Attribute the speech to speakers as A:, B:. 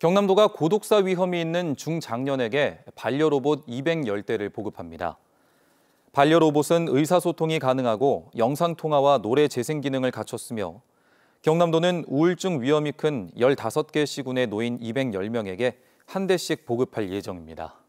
A: 경남도가 고독사 위험이 있는 중장년에게 반려로봇 210대를 보급합니다. 반려로봇은 의사소통이 가능하고 영상통화와 노래 재생 기능을 갖췄으며 경남도는 우울증 위험이 큰 15개 시군의 노인 210명에게 한 대씩 보급할 예정입니다.